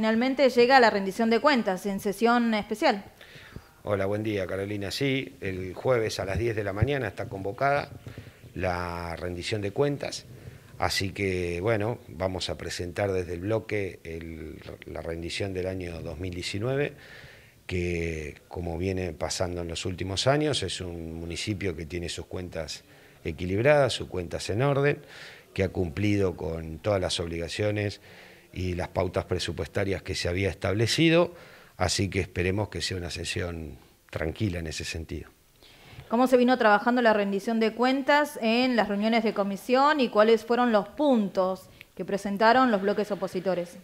Finalmente llega la rendición de cuentas en sesión especial. Hola, buen día Carolina. Sí, el jueves a las 10 de la mañana está convocada la rendición de cuentas. Así que, bueno, vamos a presentar desde el bloque la rendición del año 2019, que como viene pasando en los últimos años, es un municipio que tiene sus cuentas equilibradas, sus cuentas en orden, que ha cumplido con todas las obligaciones y las pautas presupuestarias que se había establecido, así que esperemos que sea una sesión tranquila en ese sentido. ¿Cómo se vino trabajando la rendición de cuentas en las reuniones de comisión y cuáles fueron los puntos que presentaron los bloques opositores?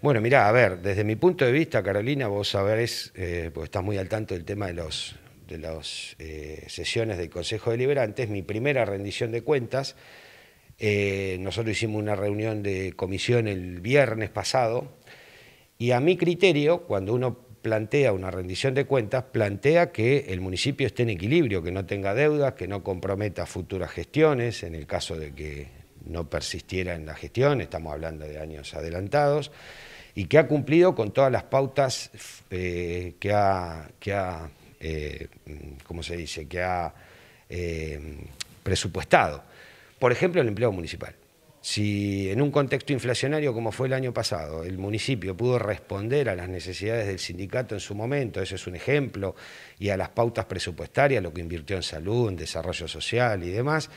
Bueno, mirá, a ver, desde mi punto de vista, Carolina, vos sabés, eh, porque estás muy al tanto del tema de las de los, eh, sesiones del Consejo Deliberante, es mi primera rendición de cuentas. Eh, nosotros hicimos una reunión de comisión el viernes pasado y a mi criterio, cuando uno plantea una rendición de cuentas, plantea que el municipio esté en equilibrio, que no tenga deudas, que no comprometa futuras gestiones, en el caso de que no persistiera en la gestión, estamos hablando de años adelantados, y que ha cumplido con todas las pautas eh, que ha, eh, se dice?, que ha presupuestado. Por ejemplo, el empleo municipal. Si en un contexto inflacionario como fue el año pasado, el municipio pudo responder a las necesidades del sindicato en su momento, eso es un ejemplo, y a las pautas presupuestarias, lo que invirtió en salud, en desarrollo social y demás,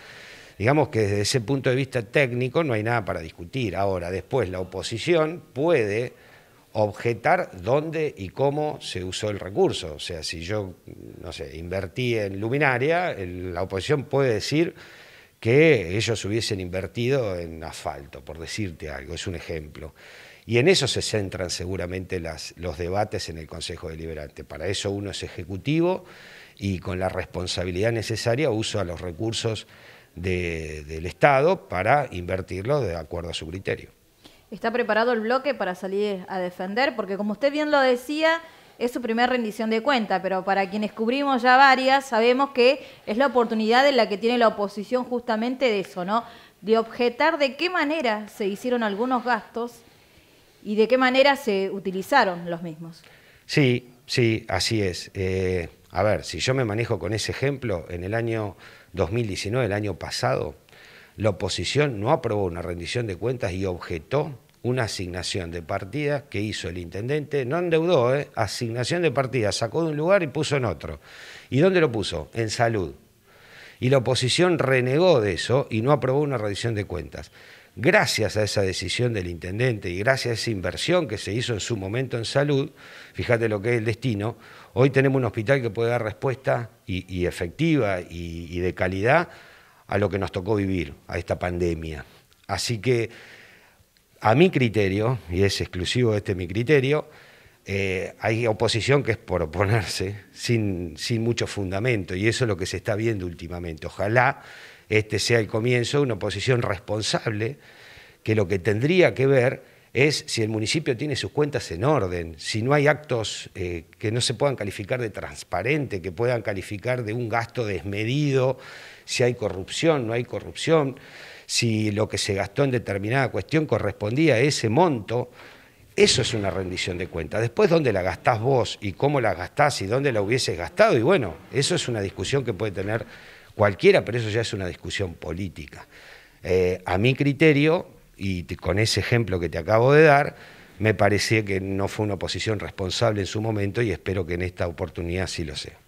digamos que desde ese punto de vista técnico no hay nada para discutir. Ahora, después la oposición puede objetar dónde y cómo se usó el recurso. O sea, si yo, no sé, invertí en luminaria, la oposición puede decir que ellos hubiesen invertido en asfalto, por decirte algo, es un ejemplo. Y en eso se centran seguramente los debates en el Consejo Deliberante. Para eso uno es ejecutivo y con la responsabilidad necesaria usa los recursos del Estado para invertirlos de acuerdo a su criterio. ¿Está preparado el bloque para salir a defender? Porque como usted bien lo decía, es su primera rendición de cuenta, pero para quienes cubrimos ya varias, sabemos que es la oportunidad en la que tiene la oposición justamente de eso, ¿no? De objetar de qué manera se hicieron algunos gastos y de qué manera se utilizaron los mismos. Sí, sí, así es. Eh, a ver, si yo me manejo con ese ejemplo, en el año 2019, el año pasado, la oposición no aprobó una rendición de cuentas y objetó una asignación de partidas que hizo el intendente, no endeudó, ¿eh? asignación de partidas, sacó de un lugar y puso en otro. ¿Y dónde lo puso? En salud. Y la oposición renegó de eso y no aprobó una revisión de cuentas. Gracias a esa decisión del intendente y gracias a esa inversión que se hizo en su momento en salud, fíjate lo que es el destino, hoy tenemos un hospital que puede dar respuesta y, efectiva y, y de calidad a lo que nos tocó vivir, a esta pandemia. Así que a mi criterio, y es exclusivo este mi criterio, eh, hay oposición que es por oponerse, sin, mucho fundamento, y eso es lo que se está viendo últimamente. Ojalá este sea el comienzo de una oposición responsable, que lo que tendría que ver es si el municipio tiene sus cuentas en orden, si no hay actos eh, que no se puedan calificar de transparente, que puedan calificar de un gasto desmedido, si hay corrupción, no hay corrupción si lo que se gastó en determinada cuestión correspondía a ese monto. Eso es una rendición de cuentas. Después, dónde la gastás vos y cómo la gastás y dónde la hubieses gastado, y bueno, eso es una discusión que puede tener cualquiera, pero eso ya es una discusión política. Eh, a mi criterio, y con ese ejemplo que te acabo de dar, me parecía que no fue una oposición responsable en su momento y espero que en esta oportunidad sí lo sea.